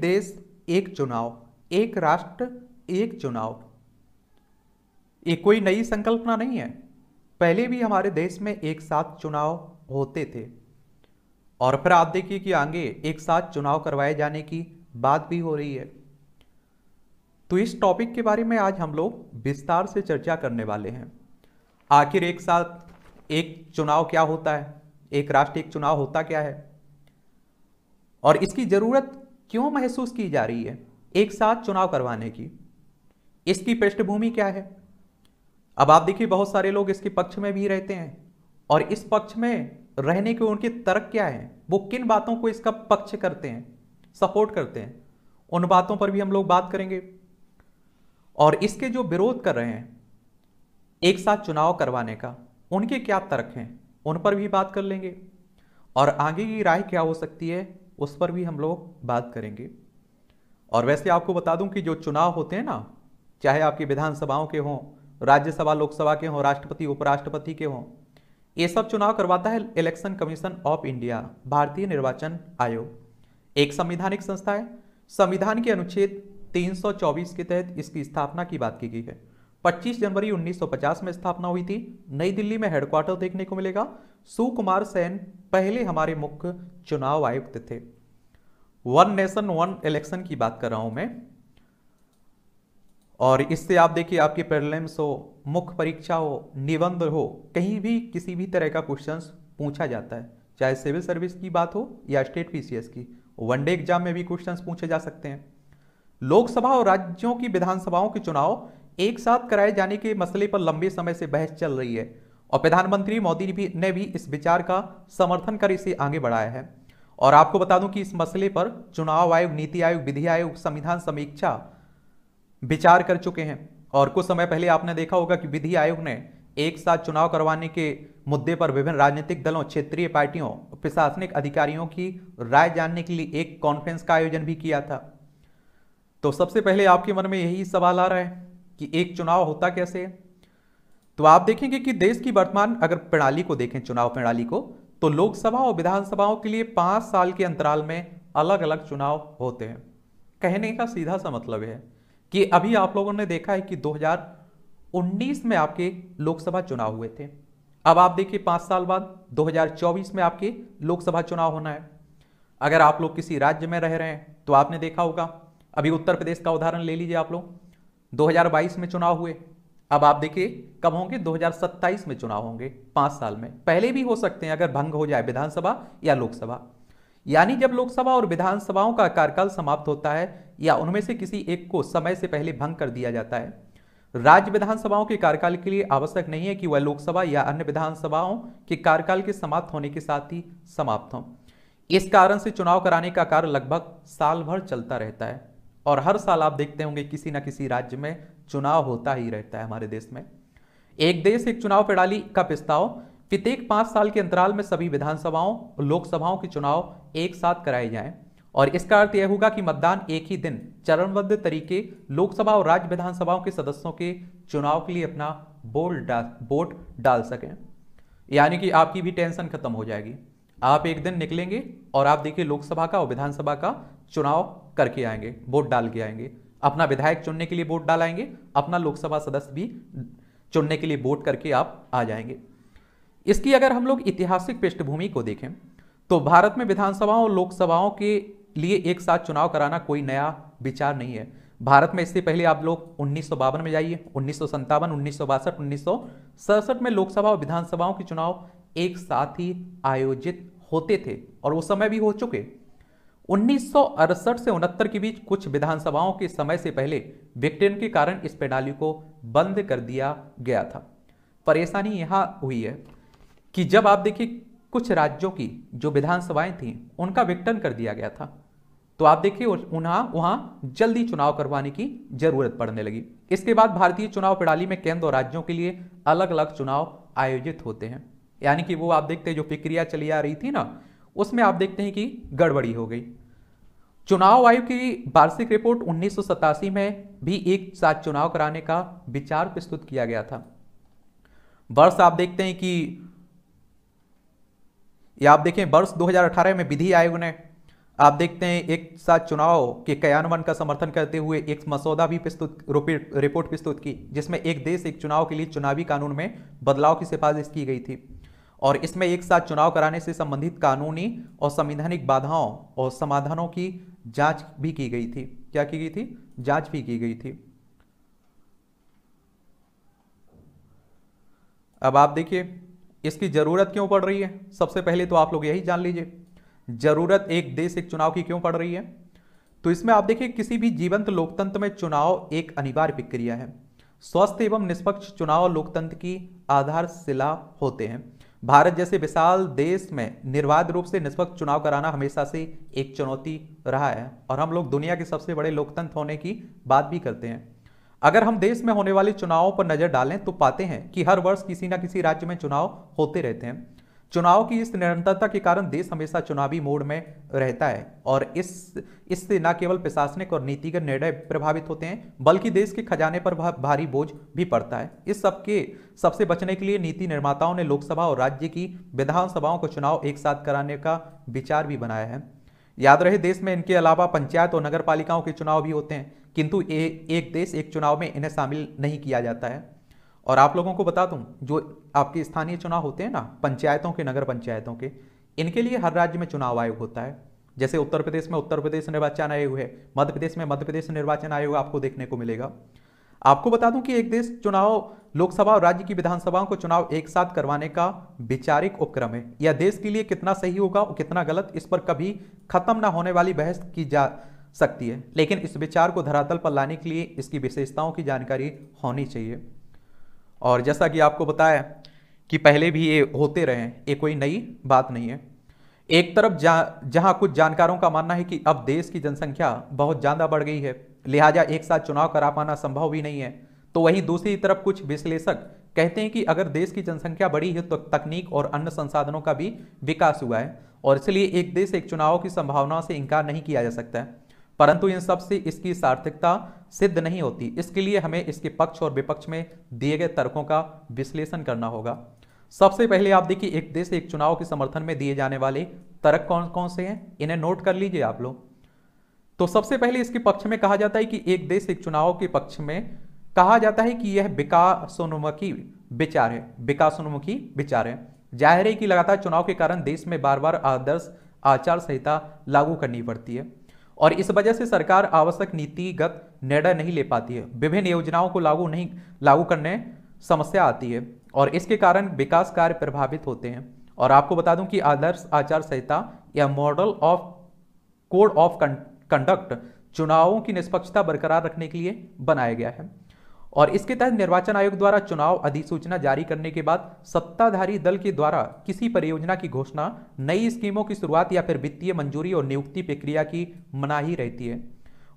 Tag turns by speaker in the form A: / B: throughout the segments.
A: देश एक चुनाव एक राष्ट्र एक चुनाव ये कोई नई संकल्पना नहीं है पहले भी हमारे देश में एक साथ चुनाव होते थे और फिर आप देखिए कि आगे एक साथ चुनाव करवाए जाने की बात भी हो रही है तो इस टॉपिक के बारे में आज हम लोग विस्तार से चर्चा करने वाले हैं आखिर एक साथ एक चुनाव क्या होता है एक राष्ट्र एक चुनाव होता क्या है और इसकी ज़रूरत क्यों महसूस की जा रही है एक साथ चुनाव करवाने की इसकी पृष्ठभूमि क्या है अब आप देखिए बहुत सारे लोग इसके पक्ष में भी रहते हैं और इस पक्ष में रहने के उनके तर्क क्या है वो किन बातों को इसका पक्ष करते हैं सपोर्ट करते हैं उन बातों पर भी हम लोग बात करेंगे और इसके जो विरोध कर रहे हैं एक साथ चुनाव करवाने का उनके क्या तर्क हैं उन पर भी बात कर लेंगे और आगे की राय क्या हो सकती है उस पर भी हम लोग बात करेंगे और वैसे आपको बता दूं कि जो चुनाव होते हैं ना चाहे आपकी विधानसभाओं के हों राज्यसभा लोकसभा के हों राष्ट्रपति उपराष्ट्रपति के हों ये सब चुनाव करवाता है इलेक्शन कमीशन ऑफ इंडिया भारतीय निर्वाचन आयोग एक संविधानिक संस्था है संविधान के अनुच्छेद 324 के तहत इसकी स्थापना की बात की गई है 25 जनवरी 1950 में स्थापना हुई थी नई दिल्ली में हेडक्वार्टर देखने को मिलेगा सुकुमार सेन पहले हमारे मुख्य चुनाव आयुक्त थे वन नेशन वन इलेक्शन की बात कर रहा हूं मैं और इससे आप देखिए आपके पेरलेम्स हो मुख्य परीक्षा हो निबंध हो कहीं भी किसी भी तरह का क्वेश्चन पूछा जाता है चाहे सिविल सर्विस की बात हो या स्टेट पीसीएस की वनडे एग्जाम में भी क्वेश्चंस पूछे जा सकते हैं लोकसभा और राज्यों की विधानसभाओं के चुनाव एक साथ कराए जाने के मसले पर लंबे समय से बहस चल रही है और प्रधानमंत्री मोदी भी ने भी इस विचार का समर्थन कर इसे आगे बढ़ाया है और आपको बता दूं कि इस मसले पर चुनाव आयोग नीति आयोग विधि आयोग संविधान समीक्षा विचार कर चुके हैं और कुछ समय पहले आपने देखा होगा कि विधि आयोग ने एक साथ चुनाव करवाने के मुद्दे पर विभिन्न राजनीतिक दलों क्षेत्रीय पार्टियों प्रशासनिक अधिकारियों की राय जानने के लिए एक कॉन्फ्रेंस का आयोजन भी किया था तो सबसे पहले आपके मन में यही सवाल आ रहा है कि एक चुनाव होता कैसे है तो आप देखेंगे कि देश की वर्तमान अगर प्रणाली को देखें चुनाव प्रणाली को तो लोकसभा और विधानसभाओं के लिए पांच साल के अंतराल में अलग अलग चुनाव होते हैं कहने का सीधा सा मतलब है कि अभी आप लोगों ने देखा है कि 2019 में आपके लोकसभा चुनाव हुए थे अब आप देखिए पांच साल बाद 2024 में आपके लोकसभा चुनाव होना है अगर आप लोग किसी राज्य में रह रहे हैं तो आपने देखा होगा अभी उत्तर प्रदेश का उदाहरण ले लीजिए आप लोग 2022 में चुनाव हुए अब आप देखिए कब होंगे 2027 में चुनाव होंगे पांच साल में पहले भी हो सकते हैं अगर भंग हो जाए विधानसभा या लोकसभा यानी जब लोकसभा और विधानसभाओं का कार्यकाल समाप्त होता है या उनमें से किसी एक को समय से पहले भंग कर दिया जाता है राज्य विधानसभाओं के कार्यकाल के लिए आवश्यक नहीं है कि वह लोकसभा या अन्य विधानसभाओं के कार्यकाल के समाप्त होने के साथ ही समाप्त हों इस कारण से चुनाव कराने का कार्य लगभग साल भर चलता रहता है और हर साल आप देखते होंगे किसी ना किसी राज्य में चुनाव होता ही रहता है हमारे देश में एक देश एक चुनाव प्रणाली का प्रस्ताव प्रत्येक पांच साल के अंतराल में सभी विधानसभाओं और लोकसभाओं के चुनाव एक साथ कराए जाएं और इसका अर्थ यह होगा कि मतदान एक ही दिन चरणबद्ध तरीके लोकसभा और राज्य विधानसभाओं के सदस्यों के चुनाव के लिए अपना बोल डा वोट डाल सकें यानी कि आपकी भी टेंशन खत्म हो जाएगी आप एक दिन निकलेंगे और आप देखिए लोकसभा का और विधानसभा का चुनाव करके आएंगे वोट डाल के आएंगे अपना विधायक चुनने के लिए वोट डाल आएंगे अपना लोकसभा सदस्य भी चुनने के लिए वोट करके आप आ जाएंगे इसकी अगर हम लोग ऐतिहासिक पृष्ठभूमि को देखें तो भारत में विधानसभाओं और लोकसभाओं के लिए एक साथ चुनाव कराना कोई नया विचार नहीं है भारत में इससे पहले आप लोग उन्नीस में जाइए उन्नीस सौ संतावन उन्नीस सौ बासठ उन्नीस सौ सड़सठ में लोकसभा और विधानसभाओं के चुनाव एक साथ ही आयोजित होते थे और उस समय भी हो चुके उन्नीस से उनहत्तर के बीच कुछ विधानसभाओं के समय से पहले विघटन के कारण इस प्रणाली को बंद कर दिया गया था परेशानी यहाँ हुई है कि जब आप देखिए कुछ राज्यों की जो विधानसभाएं थीं उनका विघटन कर दिया गया था तो आप देखिए उन्हें वहां जल्दी चुनाव करवाने की जरूरत पड़ने लगी इसके बाद भारतीय चुनाव प्रणाली में केंद्र और राज्यों के लिए अलग अलग चुनाव आयोजित होते हैं यानी कि वो आप देखते हैं जो प्रक्रिया चली आ रही थी ना उसमें आप देखते हैं कि गड़बड़ी हो गई चुनाव आयोग की वार्षिक रिपोर्ट उन्नीस में भी एक साथ चुनाव कराने का विचार प्रस्तुत किया गया था वर्ष आप देखते हैं कि या आप देखें वर्ष 2018 में विधि आयोग ने आप देखते हैं एक साथ चुनाव के कयान्वयन का समर्थन करते हुए एक मसौदा भी प्रस्तुत रिपोर्ट प्रस्तुत की जिसमें एक देश एक चुनाव के लिए चुनावी कानून में बदलाव की सिफारिश की गई थी और इसमें एक साथ चुनाव कराने से संबंधित कानूनी और संवैधानिक बाधाओं और समाधानों की जांच भी की गई थी क्या की गई थी जांच भी की गई थी अब आप देखिए इसकी ज़रूरत क्यों पड़ रही है सबसे पहले तो आप लोग यही जान लीजिए ज़रूरत एक देश एक चुनाव की क्यों पड़ रही है तो इसमें आप देखिए किसी भी जीवंत लोकतंत्र में चुनाव एक अनिवार्य प्रक्रिया है स्वस्थ एवं निष्पक्ष चुनाव लोकतंत्र की आधारशिला होते हैं भारत जैसे विशाल देश में निर्वाध रूप से निष्पक्ष चुनाव कराना हमेशा से एक चुनौती रहा है और हम लोग दुनिया के सबसे बड़े लोकतंत्र होने की बात भी करते हैं अगर हम देश में होने वाले चुनावों पर नजर डालें तो पाते हैं कि हर वर्ष किसी ना किसी राज्य में चुनाव होते रहते हैं चुनाव की इस निरंतरता के कारण देश हमेशा चुनावी मोड में रहता है और इस इससे न केवल प्रशासनिक और नीतिगत निर्णय प्रभावित होते हैं बल्कि देश के खजाने पर भारी बोझ भी पड़ता है इस सब के सबसे बचने के लिए नीति निर्माताओं ने लोकसभा और राज्य की विधानसभाओं को चुनाव एक साथ कराने का विचार भी बनाया है याद रहे देश में इनके अलावा पंचायत और नगर पालिकाओं के चुनाव भी होते हैं किंतु एक देश एक चुनाव में इन्हें शामिल नहीं किया जाता है और आप लोगों को बता दूं जो आपके स्थानीय चुनाव होते हैं ना पंचायतों के नगर पंचायतों के इनके लिए हर राज्य में चुनाव आयोग होता है जैसे उत्तर प्रदेश में उत्तर प्रदेश निर्वाचन आयोग है मध्य प्रदेश में मध्य प्रदेश निर्वाचन आयोग आपको देखने को मिलेगा आपको बता दूं कि एक देश चुनाव लोकसभा और राज्य की विधानसभाओं को चुनाव एक साथ करवाने का वैचारिक उपक्रम है यह देश के लिए कितना सही होगा और कितना गलत इस पर कभी खत्म ना होने वाली बहस की जा सकती है लेकिन इस विचार को धरातल पर लाने के लिए इसकी विशेषताओं की जानकारी होनी चाहिए और जैसा कि आपको बताया कि पहले भी ये होते रहे हैं ये कोई नई बात नहीं है एक तरफ जा जहाँ कुछ जानकारों का मानना है कि अब देश की जनसंख्या बहुत ज़्यादा बढ़ गई है लिहाजा एक साथ चुनाव करा पाना संभव भी नहीं है तो वहीं दूसरी तरफ कुछ विश्लेषक कहते हैं कि अगर देश की जनसंख्या बढ़ी है तो तकनीक और अन्य संसाधनों का भी विकास हुआ है और इसलिए एक देश एक चुनाव की संभावना से इनकार नहीं किया जा सकता है परंतु इन सबसे इसकी सार्थकता सिद्ध नहीं होती इसके लिए हमें इसके पक्ष और विपक्ष में दिए गए तर्कों का विश्लेषण करना होगा सबसे पहले आप देखिए एक देश एक चुनाव के समर्थन में दिए जाने वाले तर्क कौन कौन से हैं इन्हें नोट कर लीजिए आप लोग तो सबसे पहले इसके पक्ष में कहा जाता है कि एक देश एक चुनाव के पक्ष में कहा जाता है कि यह विकासोन्मुखी विचार है विकासोन्मुखी विचार है जाहिर है कि लगातार चुनाव के कारण देश में बार बार आदर्श आचार संहिता लागू करनी पड़ती है और इस वजह से सरकार आवश्यक नीतिगत निर्णय नहीं ले पाती है विभिन्न योजनाओं को लागू नहीं लागू करने समस्या आती है और इसके कारण विकास कार्य प्रभावित होते हैं और आपको बता दूं कि आदर्श आचार संहिता या model of code of conduct चुनावों की निष्पक्षता बरकरार रखने के लिए बनाया गया है और इसके तहत निर्वाचन आयोग द्वारा चुनाव अधिसूचना जारी करने के बाद सत्ताधारी दल के द्वारा किसी परियोजना की घोषणा नई स्कीमों की शुरुआत या फिर वित्तीय मंजूरी और नियुक्ति प्रक्रिया की मनाही रहती है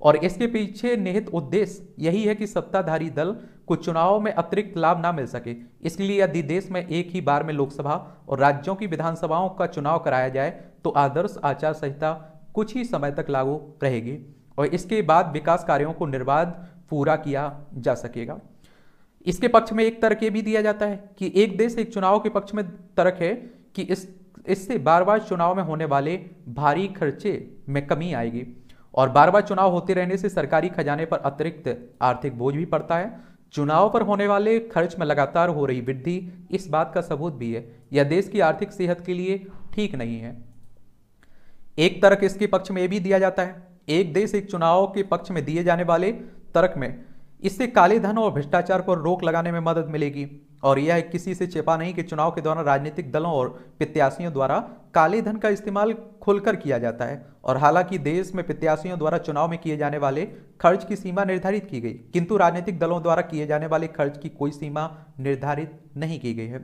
A: और इसके पीछे निहित उद्देश्य यही है कि सत्ताधारी दल को चुनाव में अतिरिक्त लाभ ना मिल सके इसलिए यदि देश में एक ही बार में लोकसभा और राज्यों की विधानसभाओं का चुनाव कराया जाए तो आदर्श आचार संहिता कुछ ही समय तक लागू रहेगी और इसके बाद विकास कार्यों को निर्बाध पूरा किया जा सकेगा इसके पक्ष में एक तर्क ये भी दिया जाता है कि एक देश एक चुनाव के पक्ष में तर्क है कि इस इससे बार बार चुनाव में होने वाले भारी खर्चे में कमी आएगी और बार बार चुनाव होते रहने से सरकारी खजाने पर अतिरिक्त आर्थिक बोझ भी पड़ता है चुनाव पर होने वाले खर्च में लगातार हो रही वृद्धि इस बात का सबूत भी है यह देश की आर्थिक सेहत के लिए ठीक नहीं है एक तर्क इसके पक्ष में भी दिया जाता है एक देश एक चुनाव के पक्ष में दिए जाने वाले तर्क में इससे काले धन और भ्रष्टाचार पर रोक लगाने में मदद मिलेगी और यह किसी से छिपा नहीं कि चुनाव के दौरान राजनीतिक दलों और प्रत्याशियों द्वारा काले धन का इस्तेमाल खुलकर किया जाता है और हालांकि देश में प्रत्याशियों द्वारा चुनाव में किए जाने वाले खर्च की सीमा निर्धारित की गई किंतु राजनीतिक दलों द्वारा किए जाने वाले खर्च की कोई सीमा निर्धारित नहीं की गई है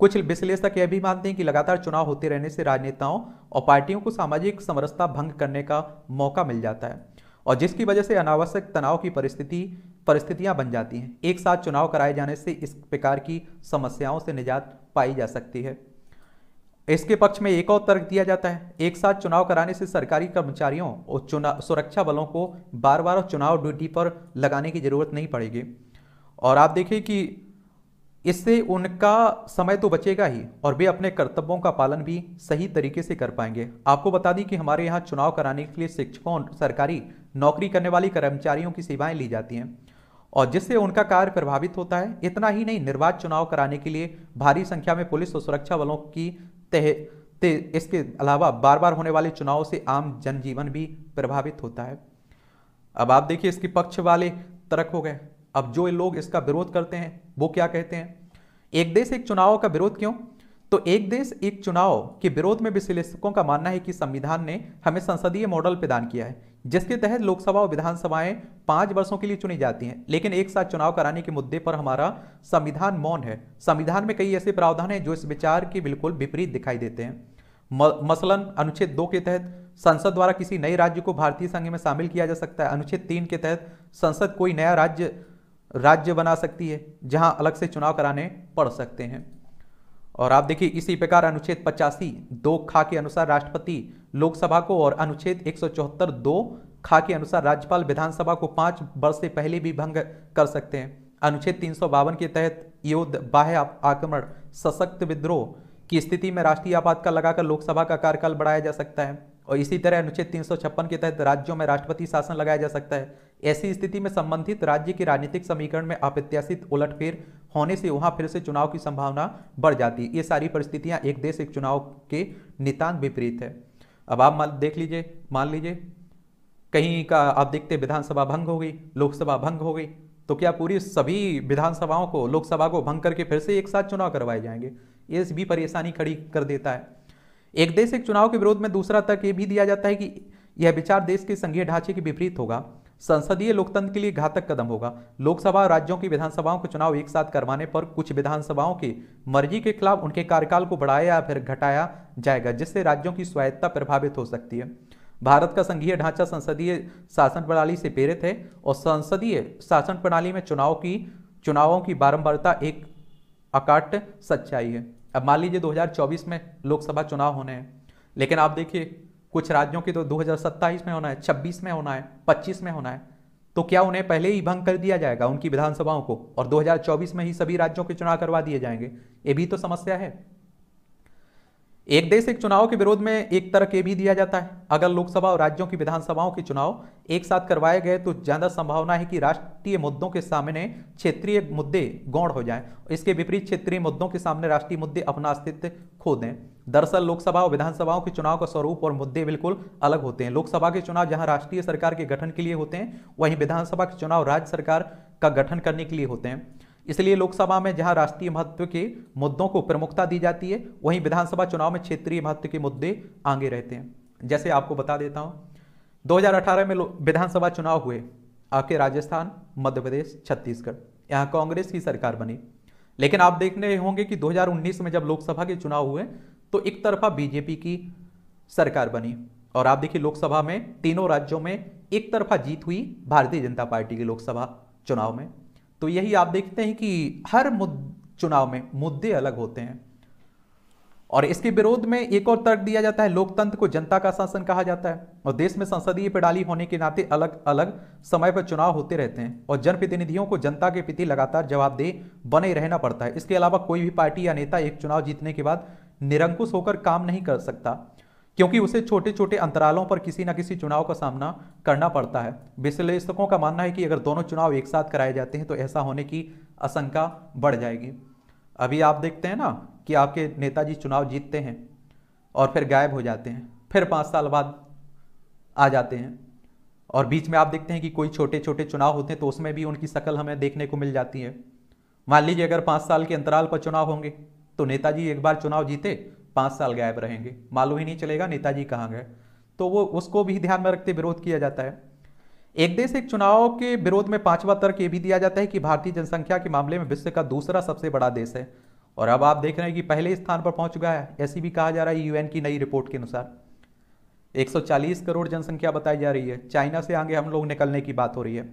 A: कुछ विश्लेषक यह भी मानते हैं कि लगातार चुनाव होते रहने से राजनेताओं और पार्टियों को सामाजिक समरसता भंग करने का मौका मिल जाता है और जिसकी वजह से अनावश्यक तनाव की परिस्थिति परिस्थितियां बन जाती हैं एक साथ चुनाव कराए जाने से इस प्रकार की समस्याओं से निजात पाई जा सकती है इसके पक्ष में एक और तर्क दिया जाता है एक साथ चुनाव कराने से सरकारी कर्मचारियों और चुनाव सुरक्षा बलों को बार बार चुनाव ड्यूटी पर लगाने की जरूरत नहीं पड़ेगी और आप देखिए कि इससे उनका समय तो बचेगा ही और वे अपने कर्तव्यों का पालन भी सही तरीके से कर पाएंगे आपको बता दें कि हमारे यहाँ चुनाव कराने के लिए शिक्षकों सरकारी नौकरी करने वाली कर्मचारियों की सेवाएं ली जाती हैं और जिससे उनका कार्य प्रभावित होता है इतना ही नहीं निर्वाध चुनाव कराने के लिए भारी संख्या में पुलिस और सुरक्षा बलों की तह ते इसके अलावा बार बार होने वाले चुनाव से आम जनजीवन भी प्रभावित होता है अब आप देखिए इसके पक्ष वाले तरक हो गए अब जो लोग इसका विरोध करते हैं वो क्या कहते हैं एक देश एक चुनाव का विरोध क्यों तो एक देश एक चुनाव के विरोध में विश्लेषकों का मानना है कि संविधान ने हमें संसदीय मॉडल प्रदान किया है जिसके तहत लोकसभा और विधानसभाएं पांच वर्षों के लिए चुनी जाती हैं लेकिन एक साथ चुनाव कराने के मुद्दे पर हमारा संविधान मौन है संविधान में कई ऐसे प्रावधान हैं जो इस विचार के बिल्कुल विपरीत दिखाई देते हैं मसलन अनुच्छेद दो के तहत संसद द्वारा किसी नए राज्य को भारतीय संघ में शामिल किया जा सकता है अनुच्छेद तीन के तहत संसद कोई नया राज्य राज्य बना सकती है जहां अलग से चुनाव कराने पड़ सकते हैं और आप देखिए इसी प्रकार अनुच्छेद पचासी दो खा के अनुसार राष्ट्रपति लोकसभा को और अनुच्छेद एक दो खा के अनुसार राज्यपाल विधानसभा को पाँच वर्ष से पहले भी भंग कर सकते हैं अनुच्छेद तीन के तहत युद्ध बाह्य आक्रमण सशक्त विद्रोह की स्थिति में राष्ट्रीय आपातकाल लगाकर लोकसभा का कार्यकाल बढ़ाया जा सकता है और इसी तरह अनुच्छेद तीन के तहत राज्यों में राष्ट्रपति शासन लगाया जा सकता है ऐसी स्थिति में संबंधित राज्य के राजनीतिक समीकरण में अप्रत्याशित उलटफेर होने से वहां फिर से चुनाव की संभावना बढ़ जाती है ये सारी परिस्थितियां एक देश एक चुनाव के नितान विपरीत है अब आप मान देख लीजिए मान लीजिए कहीं का आप देखते विधानसभा भंग हो गई लोकसभा भंग हो गई तो क्या पूरी सभी विधानसभाओं को लोकसभा को भंग करके फिर से एक साथ चुनाव करवाए जाएंगे ये भी परेशानी खड़ी कर देता है एक देश एक चुनाव के विरोध में दूसरा तक ये भी दिया जाता है कि यह विचार देश के संघीय ढांचे के विपरीत होगा संसदीय लोकतंत्र के लिए घातक कदम होगा लोकसभा राज्यों की विधानसभाओं के चुनाव एक साथ करवाने पर कुछ विधानसभाओं की मर्जी के खिलाफ उनके कार्यकाल को बढ़ाया या फिर घटाया जाएगा जिससे राज्यों की स्वायत्ता प्रभावित हो सकती है भारत का संघीय ढांचा संसदीय शासन प्रणाली से प्रेरित है और संसदीय शासन प्रणाली में चुनाव की चुनावों की बारंबारता एक अकाट सच्चाई है अब मान लीजिए 2024 में लोकसभा चुनाव होने हैं लेकिन आप देखिए कुछ राज्यों की तो दो में होना है छब्बीस में होना है पच्चीस में होना है तो क्या उन्हें पहले ही भंग कर दिया जाएगा उनकी विधानसभाओं को और 2024 में ही सभी राज्यों के चुनाव करवा दिए जाएंगे ये भी तो समस्या है एक देश एक चुनाव के विरोध में एक तरह के भी दिया जाता है अगर लोकसभा और राज्यों की विधानसभाओं के चुनाव एक साथ करवाए गए तो ज्यादा संभावना है कि राष्ट्रीय मुद्दों के सामने क्षेत्रीय मुद्दे गौण हो जाएं इसके विपरीत क्षेत्रीय मुद्दों के सामने राष्ट्रीय मुद्दे अपना अस्तित्व खो दें दरअसल लोकसभा और विधानसभाओं के चुनाव का स्वरूप और मुद्दे बिल्कुल अलग होते हैं लोकसभा के चुनाव जहाँ राष्ट्रीय सरकार के गठन के लिए होते हैं वहीं विधानसभा के चुनाव राज्य सरकार का गठन करने के लिए होते हैं इसलिए लोकसभा में जहां राष्ट्रीय महत्व के मुद्दों को प्रमुखता दी जाती है वहीं विधानसभा चुनाव में क्षेत्रीय महत्व के मुद्दे आगे रहते हैं जैसे आपको बता देता हूं 2018 में विधानसभा चुनाव हुए आपके राजस्थान मध्य प्रदेश छत्तीसगढ़ यहाँ कांग्रेस की सरकार बनी लेकिन आप देख रहे होंगे कि दो में जब लोकसभा के चुनाव हुए तो एक तरफा बीजेपी की सरकार बनी और आप देखिए लोकसभा में तीनों राज्यों में एक तरफा जीत हुई भारतीय जनता पार्टी की लोकसभा चुनाव में तो यही आप देखते हैं कि हर चुनाव में मुद्दे अलग होते हैं और इसके विरोध में एक और तर्क दिया जाता है लोकतंत्र को जनता का शासन कहा जाता है और देश में संसदीय प्रणाली होने के नाते अलग अलग समय पर चुनाव होते रहते हैं और जनप्रतिनिधियों को जनता के प्रति लगातार जवाबदेह बने रहना पड़ता है इसके अलावा कोई भी पार्टी या नेता एक चुनाव जीतने के बाद निरंकुश होकर काम नहीं कर सकता क्योंकि उसे छोटे छोटे अंतरालों पर किसी न किसी चुनाव का सामना करना पड़ता है विश्लेषकों का मानना है कि अगर दोनों चुनाव एक साथ कराए जाते हैं तो ऐसा होने की आशंका बढ़ जाएगी अभी आप देखते हैं ना कि आपके नेताजी चुनाव जीतते हैं और फिर गायब हो जाते हैं फिर पाँच साल बाद आ जाते हैं और बीच में आप देखते हैं कि कोई छोटे छोटे चुनाव होते हैं तो उसमें भी उनकी शकल हमें देखने को मिल जाती है मान लीजिए अगर पाँच साल के अंतराल पर चुनाव होंगे तो नेताजी एक बार चुनाव जीते पाँच साल गायब रहेंगे मालूम ही नहीं चलेगा नेताजी कहाँ गए तो वो उसको भी ध्यान में रखते विरोध किया जाता है एक देश एक चुनाव के विरोध में पांचवा तर्क ये भी दिया जाता है कि भारतीय जनसंख्या के मामले में विश्व का दूसरा सबसे बड़ा देश है और अब आप देख रहे हैं कि पहले स्थान पर पहुंच चुका है ऐसी भी कहा जा रहा है यूएन की नई रिपोर्ट के अनुसार 140 करोड़ जनसंख्या बताई जा रही है चाइना से आगे हम लोग निकलने की बात हो रही है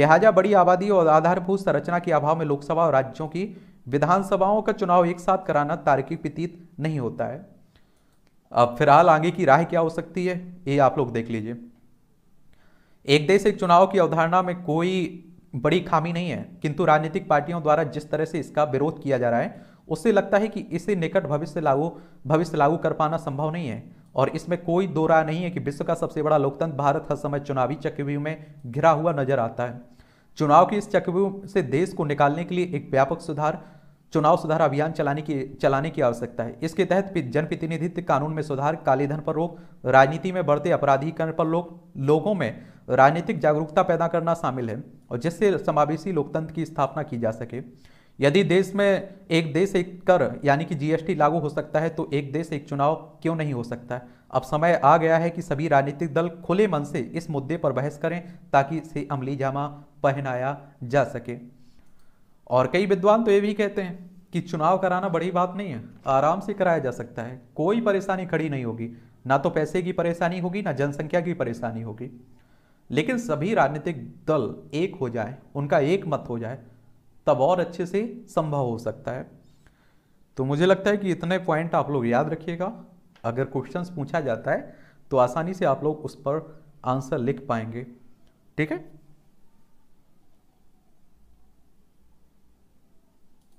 A: लिहाजा बड़ी आबादी और आधारभूत संरचना के अभाव में लोकसभा और राज्यों की विधानसभाओं का चुनाव एक साथ कराना तार्किक प्रतीत नहीं होता है अब फिलहाल आगे की राह क्या हो सकती है ये आप लोग देख लीजिए एक देश एक चुनाव की अवधारणा में कोई बड़ी खामी नहीं है किंतु राजनीतिक पार्टियों द्वारा जिस तरह से इसका विरोध किया जा रहा है उससे लगता है कि इसे निकट भविष्य लागू भविष्य लागू कर पाना संभव नहीं है और इसमें कोई दो राय नहीं है कि विश्व का सबसे बड़ा लोकतंत्र भारत हर समय चुनावी चक्रव्यूह में घिरा हुआ नजर आता है चुनाव की इस चक्रव्यूह से देश को निकालने के लिए एक व्यापक सुधार चुनाव सुधार अभियान चलाने की चलाने की आवश्यकता है इसके तहत जनप्रतिनिधित्व कानून में सुधार कालेधन पर रोक राजनीति में बढ़ते अपराधीकरण पर लोग लोगों में राजनीतिक जागरूकता पैदा करना शामिल है और जिससे समावेशी लोकतंत्र की स्थापना की जा सके यदि देश में एक देश एक कर यानी कि जीएसटी लागू हो सकता है तो एक देश एक चुनाव क्यों नहीं हो सकता है अब समय आ गया है कि सभी राजनीतिक दल खुले मन से इस मुद्दे पर बहस करें ताकि इसे अमली जामा पहनाया जा सके और कई विद्वान तो ये भी कहते हैं कि चुनाव कराना बड़ी बात नहीं है आराम से कराया जा सकता है कोई परेशानी खड़ी नहीं होगी ना तो पैसे की परेशानी होगी ना जनसंख्या की परेशानी होगी लेकिन सभी राजनीतिक दल एक हो जाए उनका एक मत हो जाए तब और अच्छे से संभव हो सकता है तो मुझे लगता है कि इतने पॉइंट आप लोग याद रखिएगा अगर क्वेश्चंस पूछा जाता है तो आसानी से आप लोग उस पर आंसर लिख पाएंगे ठीक है